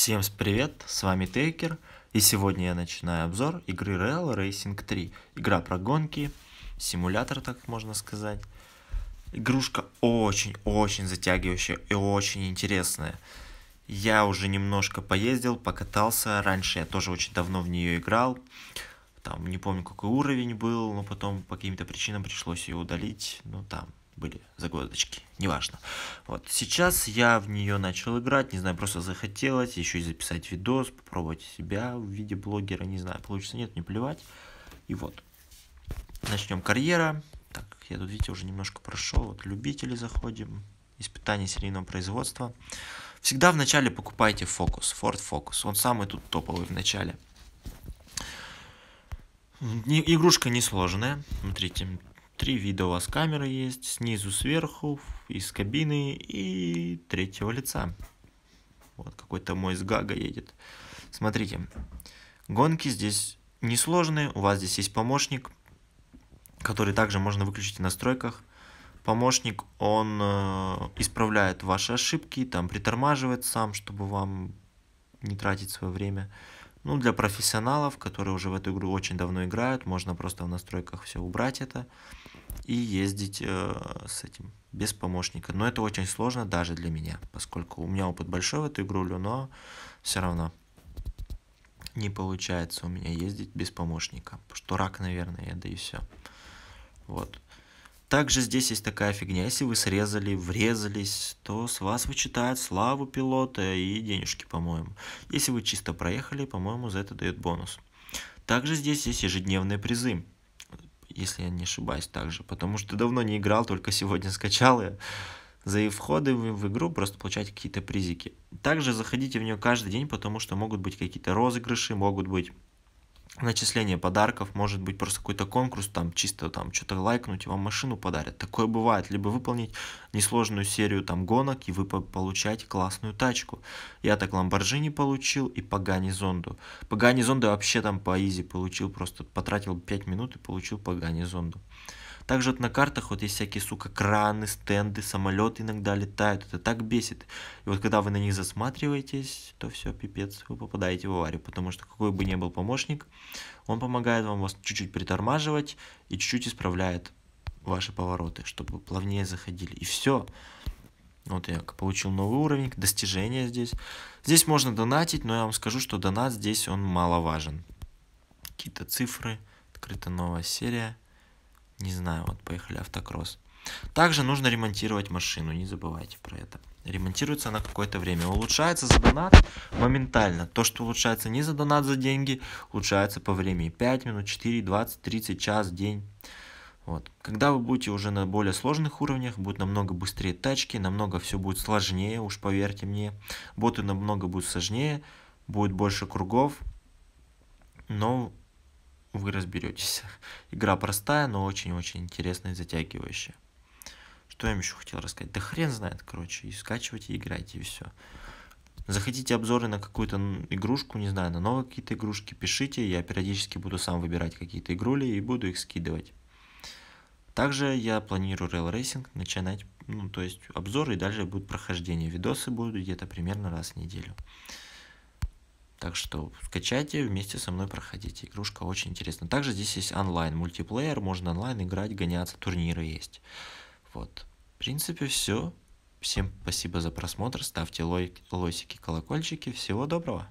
Всем привет, с вами Тейкер, и сегодня я начинаю обзор игры Real Racing 3. Игра про гонки, симулятор, так можно сказать. Игрушка очень-очень затягивающая и очень интересная. Я уже немножко поездил, покатался, раньше я тоже очень давно в нее играл. Там не помню, какой уровень был, но потом по каким-то причинам пришлось ее удалить, ну там были загвоздочки, неважно. Вот сейчас я в нее начал играть, не знаю, просто захотелось еще и записать видос, попробовать себя в виде блогера, не знаю, получится нет, не плевать. И вот, начнем карьера. Так, я тут, видите, уже немножко прошел, вот любители заходим, испытание серийного производства. Всегда вначале покупайте фокус, Ford Focus, он самый тут топовый в начале. Игрушка несложная, смотрите, три вида у вас камеры есть. Снизу, сверху, из кабины и третьего лица. Вот какой-то мой с Гага едет. Смотрите, гонки здесь несложные. У вас здесь есть помощник, который также можно выключить в настройках. Помощник, он э, исправляет ваши ошибки, там притормаживает сам, чтобы вам не тратить свое время. Ну, для профессионалов, которые уже в эту игру очень давно играют, можно просто в настройках все убрать это и ездить э, с этим без помощника. Но это очень сложно даже для меня, поскольку у меня опыт большой в эту игрулю, но все равно не получается у меня ездить без помощника. что рак, наверное, я да и все. Вот. Также здесь есть такая фигня, если вы срезали, врезались, то с вас вычитают славу пилота и денежки, по-моему. Если вы чисто проехали, по-моему, за это дают бонус. Также здесь есть ежедневные призы если я не ошибаюсь также, потому что давно не играл, только сегодня скачал я за входы в игру просто получать какие-то призики. Также заходите в нее каждый день, потому что могут быть какие-то розыгрыши, могут быть начисление подарков, может быть просто какой-то конкурс, там чисто там что-то лайкнуть, и вам машину подарят. Такое бывает. Либо выполнить несложную серию там гонок, и вы получаете классную тачку. Я так Ламборджини получил и Пагани Зонду. Пагани Зонду вообще там по изи получил, просто потратил 5 минут и получил Пагани Зонду. Также вот на картах вот есть всякие, сука, краны, стенды, самолет иногда летают. Это так бесит. И вот когда вы на них засматриваетесь, то все, пипец, вы попадаете в аварию. Потому что какой бы ни был помощник, он помогает вам вас чуть-чуть притормаживать и чуть-чуть исправляет ваши повороты, чтобы плавнее заходили. И все. Вот я получил новый уровень, достижение здесь. Здесь можно донатить, но я вам скажу, что донат здесь он маловажен. Какие-то цифры, открыта новая серия. Не знаю, вот поехали автокросс. Также нужно ремонтировать машину, не забывайте про это. Ремонтируется она какое-то время. Улучшается за донат моментально. То, что улучшается не за донат, за деньги, улучшается по времени. 5 минут, 4, 20, 30, час, день. Вот. Когда вы будете уже на более сложных уровнях, будут намного быстрее тачки, намного все будет сложнее, уж поверьте мне. Боты намного будут сложнее, будет больше кругов. Но вы разберетесь. Игра простая, но очень-очень интересная и затягивающая. Что я вам еще хотел рассказать? Да хрен знает, короче. И скачивайте, и играйте, и все. Захотите обзоры на какую-то игрушку, не знаю, на новые какие-то игрушки, пишите. Я периодически буду сам выбирать какие-то игрули и буду их скидывать. Также я планирую Rail Racing начинать, ну, то есть обзоры и дальше будут прохождения. Видосы будут где-то примерно раз в неделю. Так что скачайте, вместе со мной проходите. Игрушка очень интересная. Также здесь есть онлайн мультиплеер, можно онлайн играть, гоняться, турниры есть. Вот. В принципе, все. Всем спасибо за просмотр. Ставьте лой лосики, колокольчики. Всего доброго.